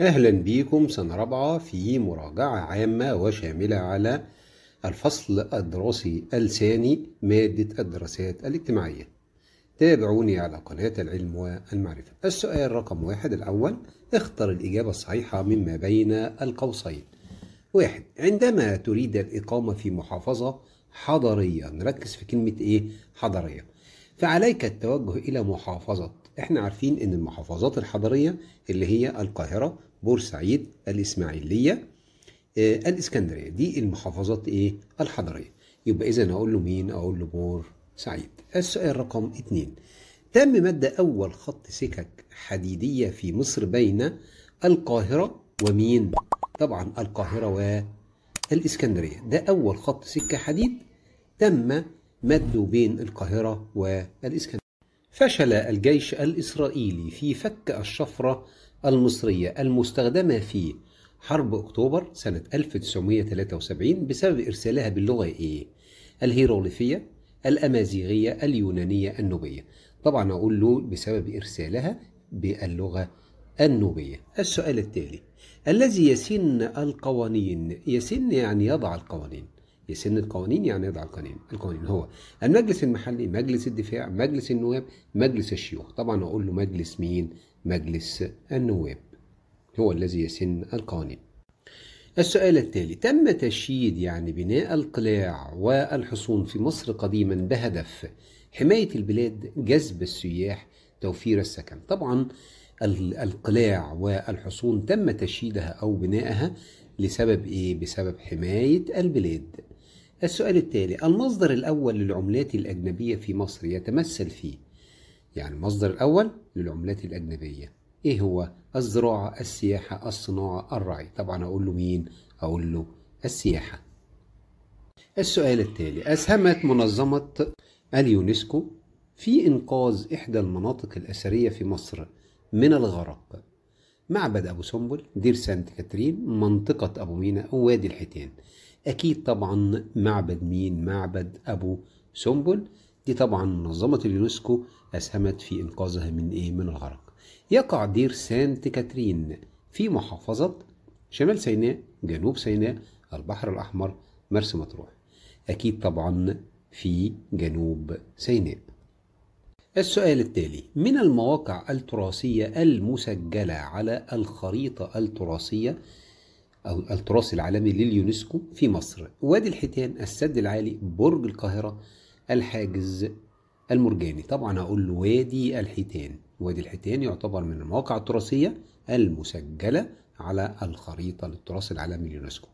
أهلا بيكم سنة رابعة في مراجعة عامة وشاملة على الفصل الدراسي الثاني مادة الدراسات الاجتماعية تابعوني على قناة العلم والمعرفة السؤال رقم واحد الأول اختر الإجابة الصحيحة مما بين القوسين واحد عندما تريد الإقامة في محافظة حضرية نركز في كلمة إيه حضرية فعليك التوجه إلى محافظة احنا عارفين ان المحافظات الحضرية اللي هي القاهرة بورسعيد الاسماعيلية آه الاسكندرية دي المحافظات ايه الحضرية يبقى اذا اقول له مين اقول له بور سعيد السؤال رقم اتنين تم مد اول خط سكك حديدية في مصر بين القاهرة ومين طبعا القاهرة والاسكندرية ده اول خط سكة حديد تم مده بين القاهرة والإسكندرية فشل الجيش الإسرائيلي في فك الشفرة المصرية المستخدمة في حرب أكتوبر سنة 1973 بسبب إرسالها باللغة إيه؟ الهيروغليفية الأمازيغية اليونانية النوبية طبعا أقول له بسبب إرسالها باللغة النوبية السؤال التالي الذي يسن القوانين يسن يعني يضع القوانين يسن القوانين يعني يضع القوانين القوانين هو المجلس المحلي مجلس الدفاع مجلس النواب مجلس الشيوخ طبعا اقول له مجلس مين مجلس النواب هو الذي يسن القوانين السؤال التالي تم تشييد يعني بناء القلاع والحصون في مصر قديما بهدف حماية البلاد جذب السياح توفير السكن طبعا القلاع والحصون تم تشييدها أو بناءها لسبب إيه؟ بسبب حماية البلاد السؤال التالي المصدر الأول للعملات الأجنبية في مصر يتمثل في يعني المصدر الأول للعملات الأجنبية إيه هو؟ الزراعة السياحة الصناعة الرعي طبعا أقول له مين؟ أقول له السياحة السؤال التالي أسهمت منظمة اليونسكو في إنقاذ إحدى المناطق الأثرية في مصر من الغرق معبد أبو سنبل دير سانت كاترين منطقة أبو مينا وادي الحيتان أكيد طبعا معبد مين معبد أبو سنبل دي طبعا منظمة اليونسكو أسهمت في إنقاذها من إيه من الغرق يقع دير سانت كاترين في محافظة شمال سيناء جنوب سيناء البحر الأحمر مرسى مطروح أكيد طبعا في جنوب سيناء السؤال التالي من المواقع التراثية المسجلة على الخريطة التراثية أو التراث العالمي لليونسكو في مصر وادي الحيتان السد العالي برج القاهرة الحاجز المرجاني طبعا هقول وادي الحيتان وادي الحيتان يعتبر من المواقع التراثية المسجلة على الخريطة للتراث العالمي اليونسكو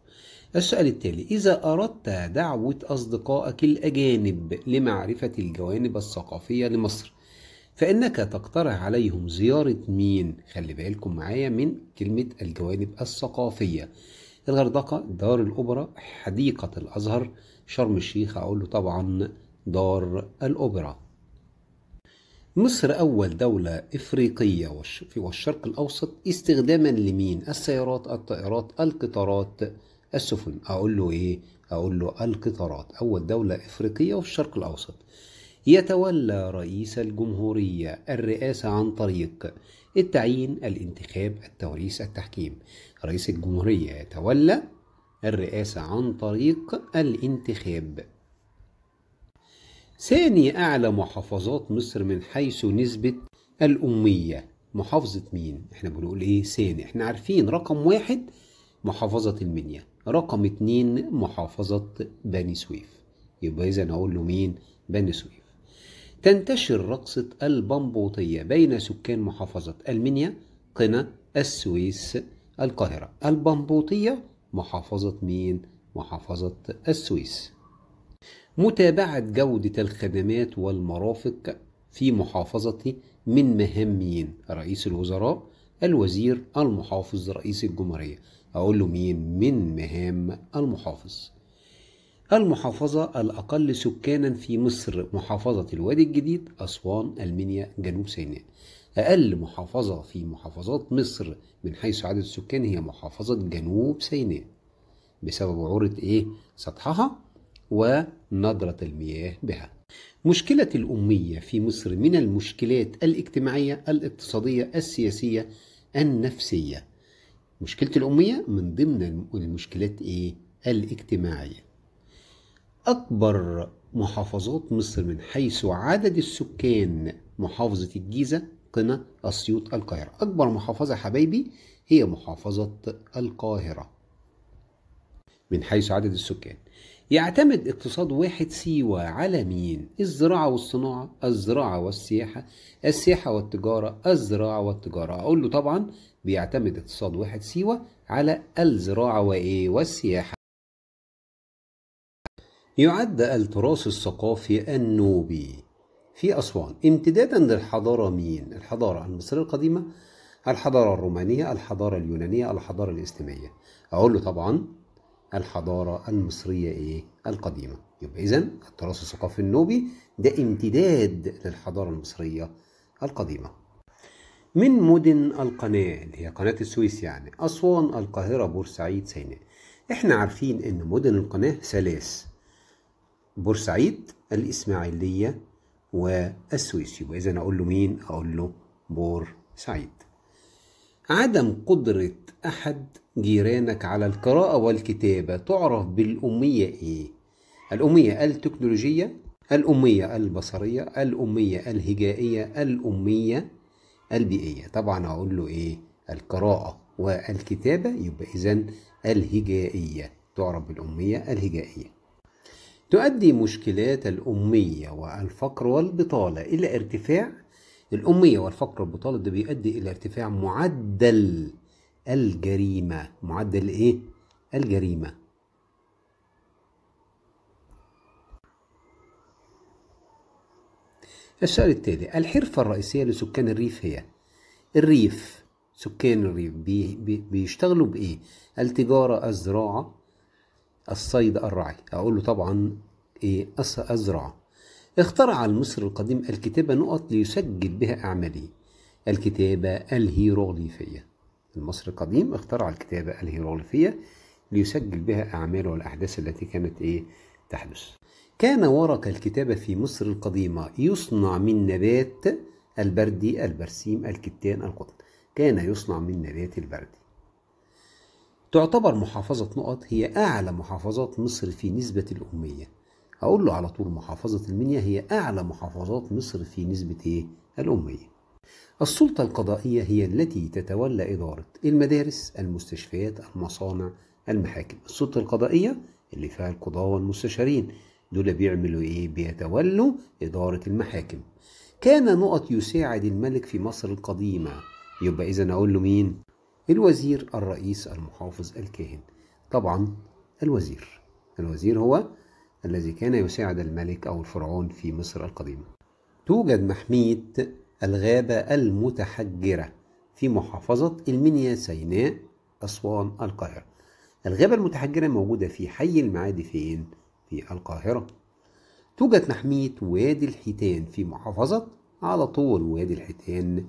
السؤال التالي إذا أردت دعوة أصدقائك الأجانب لمعرفة الجوانب الثقافية لمصر فإنك تقترح عليهم زيارة مين؟ خلي بالكم معايا من كلمة الجوانب الثقافية الغردقة دار الأوبرا حديقة الأزهر شرم الشيخ أقول له طبعا دار الأوبرا مصر أول دولة إفريقية في الشرق الأوسط استخداما لمين؟ السيارات، الطائرات، القطارات، السفن، أقول له إيه؟ أقول له القطارات، أول دولة إفريقية في الشرق الأوسط. يتولى رئيس الجمهورية الرئاسة عن طريق التعيين، الانتخاب، التوريث، التحكيم. رئيس الجمهورية يتولى الرئاسة عن طريق الانتخاب. ثاني أعلى محافظات مصر من حيث نسبة الأمية محافظة مين؟ احنا بنقول ايه ثاني احنا عارفين رقم واحد محافظة المنيا رقم اتنين محافظة بني سويف يبقى إذا نقول له مين؟ بني سويف تنتشر رقصة البمبوطية بين سكان محافظة المنيا قنا السويس القاهرة البمبوطية محافظة مين؟ محافظة السويس متابعة جودة الخدمات والمرافق في محافظة من مهمين رئيس الوزراء الوزير المحافظ رئيس الجمهورية أقول له مين من مهام المحافظ المحافظة الأقل سكانا في مصر محافظة الوادي الجديد أسوان المنيا جنوب سيناء أقل محافظة في محافظات مصر من حيث عدد السكان هي محافظة جنوب سيناء بسبب عورة إيه؟ سطحها ونضرة المياه بها مشكلة الأمية في مصر من المشكلات الاجتماعية الاقتصادية السياسية النفسية مشكلة الأمية من ضمن المشكلات إيه؟ الاجتماعية أكبر محافظات مصر من حيث عدد السكان محافظة الجيزة قنا أسيوط القاهرة أكبر محافظة حبايبي هي محافظة القاهرة من حيث عدد السكان يعتمد اقتصاد واحد سيوة على مين؟ الزراعة والصناعة، الزراعة والسياحة، السياحة والتجارة، الزراعة والتجارة، أقول له طبعا بيعتمد اقتصاد واحد سيوة على الزراعة وإيه؟ والسياحة. يعد التراث الثقافي النوبي في أسوان امتدادا للحضارة مين؟ الحضارة المصرية القديمة، الحضارة الرومانية، الحضارة اليونانية، الحضارة الإسلامية. أقول له طبعا الحضارة المصرية إيه؟ القديمة يبقى إذا التراث الثقافي النوبي ده امتداد للحضارة المصرية القديمة من مدن القناة اللي هي قناة السويس يعني أسوان القاهرة بورسعيد سيناء احنا عارفين ان مدن القناة ثلاث بورسعيد الإسماعيلية والسويس يبقى إذا أقول له مين؟ أقول له بورسعيد عدم قدرة أحد جيرانك على القراءة والكتابة تعرف بالأمية إيه؟ الأمية التكنولوجية الأمية البصرية الأمية الهجائية الأمية البيئية طبعا أقول له إيه القراءة والكتابة يبقى إذا الهجائية تعرف بالأمية الهجائية تؤدي مشكلات الأمية والفقر والبطالة إلى ارتفاع الأمية والفقر البطالة ده بيؤدي إلى ارتفاع معدل الجريمة معدل إيه؟ الجريمة السؤال التالي الحرفة الرئيسية لسكان الريف هي الريف سكان الريف بي بي بيشتغلوا بإيه؟ التجارة الزراعة الصيد الرعي أقول له طبعا إيه؟ الزراعة اخترع المصري القديم الكتابة نقط ليسجل بها أعماله الكتابة الهيروغليفية المصري القديم اخترع الكتابة الهيروغليفية ليسجل بها أعماله والأحداث التي كانت إيه تحدث كان ورق الكتابة في مصر القديمة يصنع من نبات البردي البرسيم الكتان القطن كان يصنع من نبات البردي تعتبر محافظة نقط هي أعلى محافظات مصر في نسبة الأمية هقول له على طول محافظة المنيا هي أعلى محافظات مصر في نسبة إيه؟ الأمية السلطة القضائية هي التي تتولى إدارة المدارس المستشفيات المصانع المحاكم السلطة القضائية اللي فيها القضاة والمستشارين دول بيعملوا إيه؟ بيتولوا إدارة المحاكم كان نقط يساعد الملك في مصر القديمة يبقى إذا أقول له مين؟ الوزير الرئيس المحافظ الكاهن طبعا الوزير الوزير هو الذي كان يساعد الملك أو الفرعون في مصر القديمة توجد محمية الغابة المتحجرة في محافظة المنيا سيناء أسوان القاهرة الغابة المتحجرة موجودة في حي المعادي فين؟ في القاهرة توجد محمية وادي الحيتان في محافظة على طول وادي الحيتان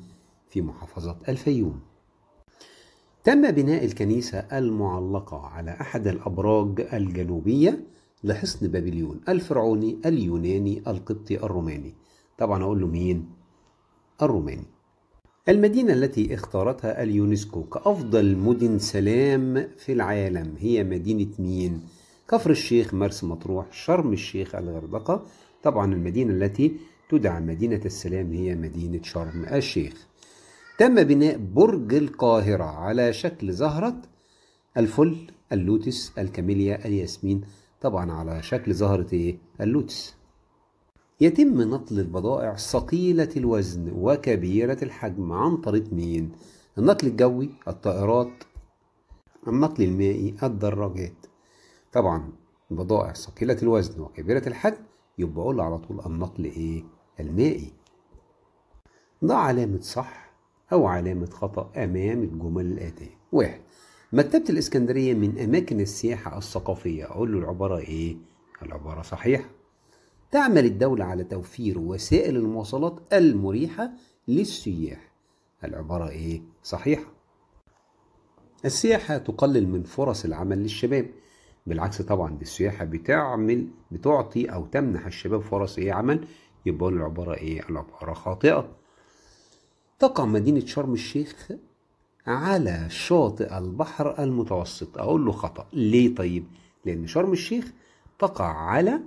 في محافظة الفيوم تم بناء الكنيسة المعلقة على أحد الأبراج الجنوبية لحصن بابليون الفرعوني اليوناني القبطي الروماني طبعا أقول له مين الروماني المدينة التي اختارتها اليونسكو كأفضل مدن سلام في العالم هي مدينة مين؟ كفر الشيخ مرسى مطروح شرم الشيخ الغردقة طبعا المدينة التي تدعى مدينة السلام هي مدينة شرم الشيخ تم بناء برج القاهرة على شكل زهرة الفل اللوتس الكاميليا الياسمين طبعا على شكل زهرة ايه؟ اللوتس يتم نقل البضائع ثقيلة الوزن وكبيرة الحجم عن طريق مين؟ النقل الجوي الطائرات النقل المائي الدراجات طبعا بضائع ثقيلة الوزن وكبيرة الحجم يبقى أقول على طول النقل إيه؟ المائي ضع علامة صح أو علامة خطأ أمام الجمل الآتية واحد مكتبة الإسكندرية من أماكن السياحة الثقافية أقول له العبارة إيه؟ العبارة صحيحة تعمل الدولة على توفير وسائل المواصلات المريحة للسياح العبارة إيه؟ صحيحة السياحة تقلل من فرص العمل للشباب بالعكس طبعا السياحة بتعمل بتعطي أو تمنح الشباب فرص إيه عمل يبقى العبارة إيه؟ العبارة خاطئة تقع مدينة شرم الشيخ على شاطئ البحر المتوسط أقول له خطأ ليه طيب؟ لأن شرم الشيخ تقع على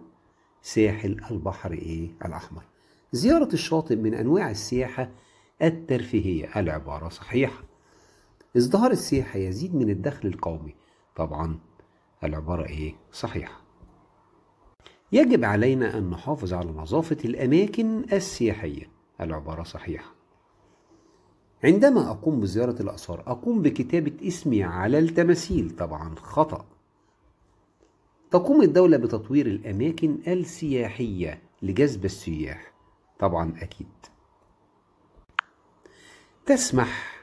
ساحل البحر إيه؟ الأحمر زيارة الشاطئ من أنواع السياحة الترفيهية العبارة صحيحة ازدهار السياحة يزيد من الدخل القومي طبعا العبارة إيه؟ صحيحة يجب علينا أن نحافظ على نظافة الأماكن السياحية العبارة صحيحة عندما أقوم بزيارة الآثار أقوم بكتابة اسمي على التماثيل طبعا خطأ تقوم الدولة بتطوير الأماكن السياحية لجذب السياح طبعا أكيد تسمح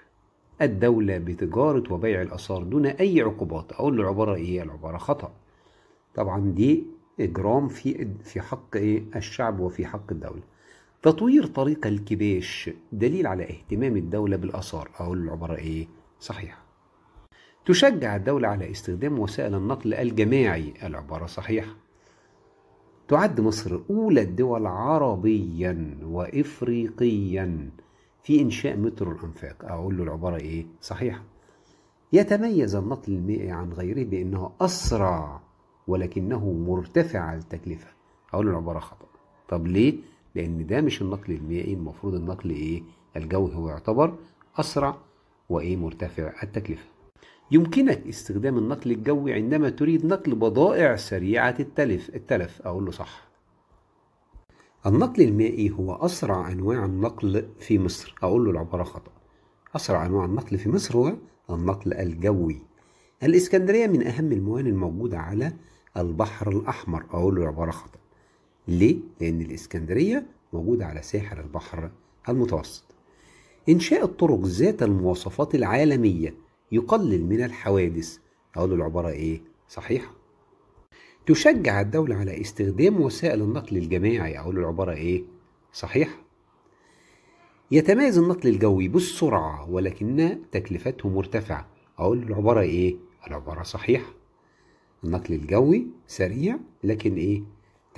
الدولة بتجارة وبيع الآثار دون أي عقوبات أقول العبارة إيه العبارة خطأ طبعا دي إجرام في في حق إيه الشعب وفي حق الدولة تطوير طريق الكباش دليل على اهتمام الدولة بالآثار أقول العبارة إيه؟ صحيحة تشجع الدولة على استخدام وسائل النقل الجماعي العبارة صحيحة تعد مصر أولى الدول عربيا وإفريقيا في إنشاء مترو الأنفاق أقول له العبارة إيه؟ صحيحة يتميز النقل المائي عن غيره بأنه أسرع ولكنه مرتفع التكلفة أقول له العبارة خطأ طب ليه؟ لأن ده مش النقل المائي المفروض النقل إيه الجوي هو يعتبر أسرع وإيه مرتفع التكلفة يمكنك استخدام النقل الجوي عندما تريد نقل بضائع سريعة التلف التلف أقول له صح النقل المائي هو أسرع أنواع النقل في مصر أقول له العبارة خطأ أسرع أنواع النقل في مصر هو النقل الجوي الإسكندرية من أهم الموانئ الموجودة على البحر الأحمر أقول له العبارة خطأ ليه؟ لأن الإسكندرية موجودة على ساحل البحر المتوسط. إنشاء الطرق ذات المواصفات العالمية يقلل من الحوادث أقول العبارة إيه؟ صحيحة. تشجع الدولة على استخدام وسائل النقل الجماعي أقول العبارة إيه؟ صحيحة. يتميز النقل الجوي بالسرعة ولكن تكلفته مرتفعة أقول العبارة إيه؟ العبارة صحيحة. النقل الجوي سريع لكن إيه؟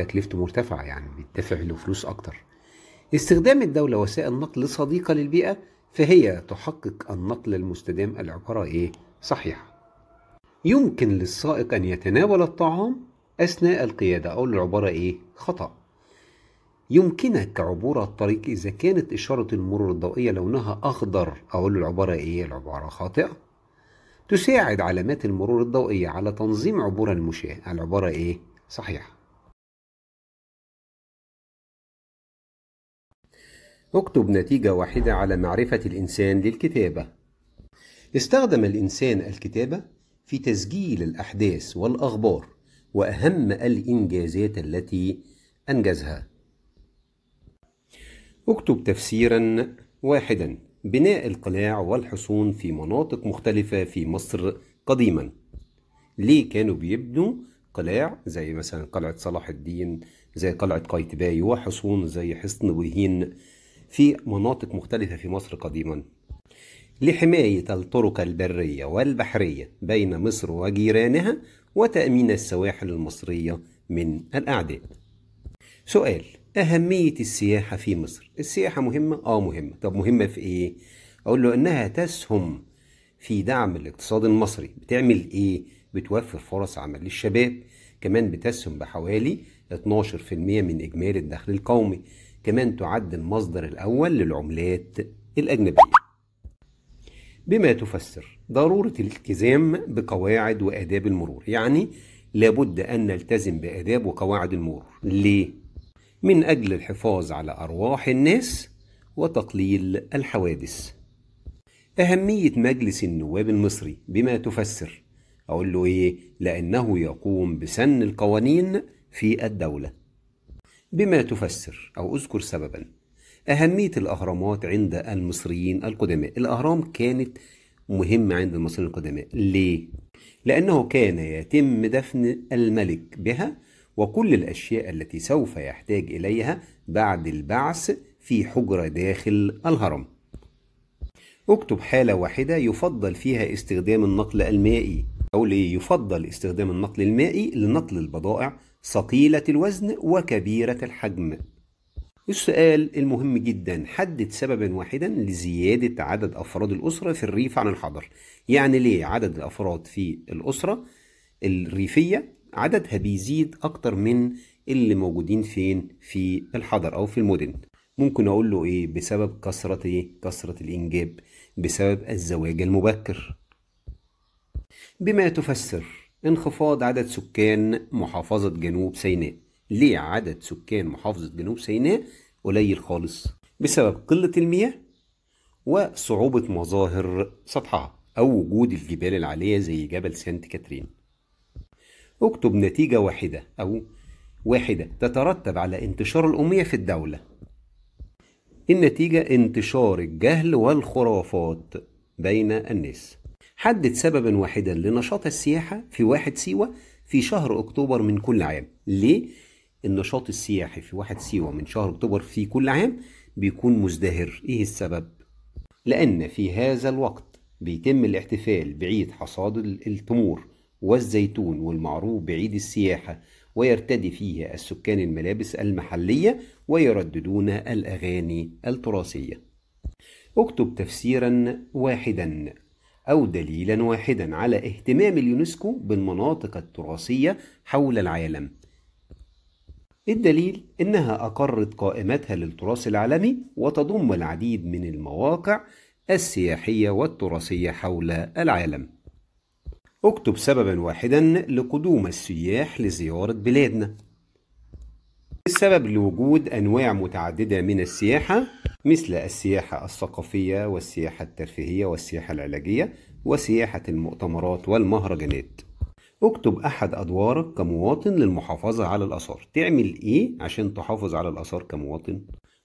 تكلفته مرتفعة يعني بيدفع له فلوس أكتر استخدام الدولة وسائل نقل صديقة للبيئة فهي تحقق النقل المستدام العبارة إيه؟ صحيحة يمكن للسائق أن يتناول الطعام أثناء القيادة أو العبارة إيه؟ خطأ يمكنك عبور الطريق إذا كانت إشارة المرور الضوئية لونها أخضر أو العبارة إيه؟ العبارة خاطئة تساعد علامات المرور الضوئية على تنظيم عبور المشاة العبارة إيه؟ صحيحة اكتب نتيجة واحدة على معرفة الإنسان للكتابة. استخدم الإنسان الكتابة في تسجيل الأحداث والأخبار وأهم الإنجازات التي أنجزها. اكتب تفسيرا واحدا بناء القلاع والحصون في مناطق مختلفة في مصر قديما. ليه كانوا بيبنوا قلاع زي مثلا قلعة صلاح الدين زي قلعة قايتباي وحصون زي حصن وهين في مناطق مختلفة في مصر قديما لحماية الطرق البرية والبحرية بين مصر وجيرانها وتأمين السواحل المصرية من الأعداء سؤال أهمية السياحة في مصر السياحة مهمة؟ آه مهمة طب مهمة في إيه؟ أقول له إنها تسهم في دعم الاقتصاد المصري بتعمل إيه؟ بتوفر فرص عمل للشباب كمان بتسهم بحوالي 12% من إجمالي الدخل القومي كمان تعد المصدر الأول للعملات الأجنبية بما تفسر ضرورة الالتزام بقواعد وآداب المرور يعني لابد أن نلتزم بآداب وقواعد المرور ليه؟ من أجل الحفاظ على أرواح الناس وتقليل الحوادث أهمية مجلس النواب المصري بما تفسر أقول له إيه؟ لأنه يقوم بسن القوانين في الدولة بما تفسر أو أذكر سببا أهمية الأهرامات عند المصريين القدماء الأهرام كانت مهمة عند المصريين القدماء ليه؟ لأنه كان يتم دفن الملك بها وكل الأشياء التي سوف يحتاج إليها بعد البعث في حجرة داخل الهرم اكتب حالة واحدة يفضل فيها استخدام النقل المائي أو يفضل استخدام النقل المائي لنقل البضائع ثقيلة الوزن وكبيرة الحجم السؤال المهم جدا حدد سببا واحدا لزيادة عدد أفراد الأسرة في الريف عن الحضر يعني ليه عدد الأفراد في الأسرة الريفية عددها بيزيد أكتر من اللي موجودين فين في الحضر أو في المدن ممكن أقول له إيه بسبب كثرة إيه كثرة الإنجاب بسبب الزواج المبكر بما تفسر انخفاض عدد سكان محافظة جنوب سيناء ليه عدد سكان محافظة جنوب سيناء قليل خالص بسبب قلة المياه وصعوبة مظاهر سطحها أو وجود الجبال العالية زي جبل سانت كاترين اكتب نتيجة واحدة أو واحدة تترتب على انتشار الأمية في الدولة النتيجة انتشار الجهل والخرافات بين الناس حدد سببا واحدا لنشاط السياحة في واحد سيوة في شهر أكتوبر من كل عام ليه؟ النشاط السياحي في واحد سيوة من شهر أكتوبر في كل عام بيكون مزدهر إيه السبب؟ لأن في هذا الوقت بيتم الاحتفال بعيد حصاد التمور والزيتون والمعروف بعيد السياحة ويرتدي فيه السكان الملابس المحلية ويرددون الأغاني التراثية اكتب تفسيرا واحدا أو دليلا واحدا على اهتمام اليونسكو بالمناطق التراثية حول العالم الدليل إنها أقرت قائمتها للتراث العالمي وتضم العديد من المواقع السياحية والتراثية حول العالم اكتب سببا واحدا لقدوم السياح لزيارة بلادنا السبب لوجود أنواع متعددة من السياحة مثل السياحة الثقافية والسياحة الترفيهية والسياحة العلاجية وسياحة المؤتمرات والمهرجانات اكتب أحد أدوارك كمواطن للمحافظة على الآثار تعمل إيه عشان تحافظ على الآثار كمواطن؟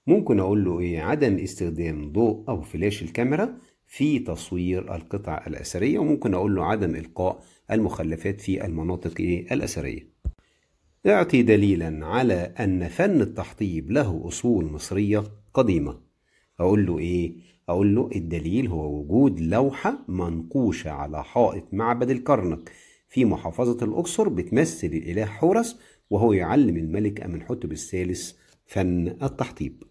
ممكن أقول له إيه عدم استخدام ضوء أو فلاش الكاميرا في تصوير القطع الأثرية وممكن أقول له عدم إلقاء المخلفات في المناطق إيه؟ الأثرية اعطي دليلا على أن فن التحطيب له أصول مصرية قديمة اقول له ايه اقول له الدليل هو وجود لوحة منقوشة على حائط معبد الكرنك في محافظة الأقصر بتمثل الإله حورس وهو يعلم الملك أمنحوتب الثالث فن التحطيب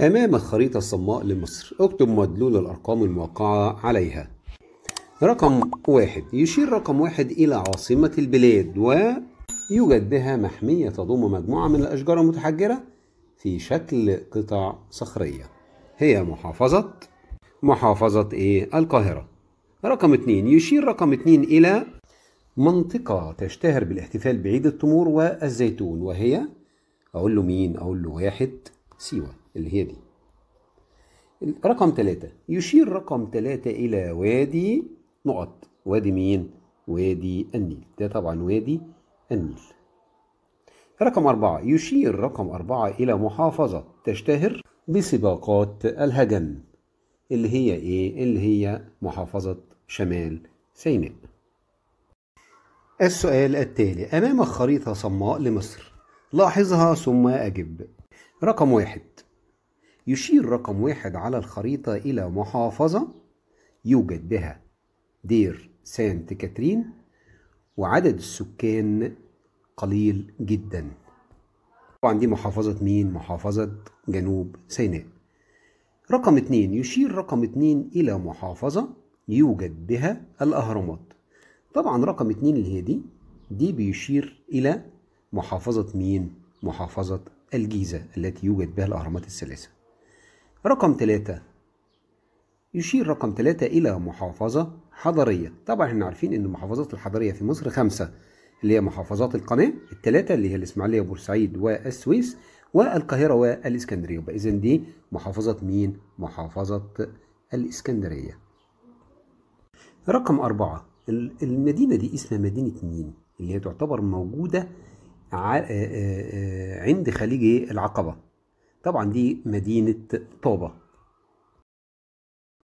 أمام الخريطة الصماء لمصر اكتب مدلول الأرقام الموقعة عليها رقم واحد يشير رقم واحد إلى عاصمة البلاد و يوجد بها محمية تضم مجموعة من الأشجار المتحجرة في شكل قطع صخرية هي محافظة محافظة إيه؟ القاهرة رقم اتنين يشير رقم اتنين إلى منطقة تشتهر بالاحتفال بعيد التمور والزيتون وهي أقول له مين؟ أقول له واحد سيوة اللي هي دي رقم ثلاثة يشير رقم ثلاثة إلى وادي نقط وادي مين؟ وادي النيل ده طبعا وادي النيل رقم أربعة يشير رقم أربعة إلى محافظة تشتهر بسباقات الهجن اللي هي إيه؟ اللي هي محافظة شمال سيناء السؤال التالي أمامك خريطة صماء لمصر لاحظها ثم أجب رقم واحد يشير رقم واحد على الخريطة إلى محافظة يوجد بها دير سانت كاترين وعدد السكان قليل جدا طبعا دي محافظة مين؟ محافظة جنوب سيناء رقم اتنين يشير رقم اتنين إلى محافظة يوجد بها الأهرامات طبعا رقم اتنين اللي هي دي دي بيشير إلى محافظة مين؟ محافظة الجيزة التي يوجد بها الأهرامات الثلاثة رقم ثلاثة يشير رقم ثلاثة إلى محافظة حضرية طبعا احنا عارفين إن المحافظات الحضرية في مصر خمسة اللي هي محافظات القناة الثلاثة اللي هي الإسماعيلية وبورسعيد والسويس والقاهرة والإسكندرية يبقى إذن دي محافظة مين؟ محافظة الإسكندرية رقم أربعة المدينة دي اسمها مدينة مين؟ اللي هي تعتبر موجودة آه، آه، آه، عند خليج العقبة طبعا دي مدينة طابة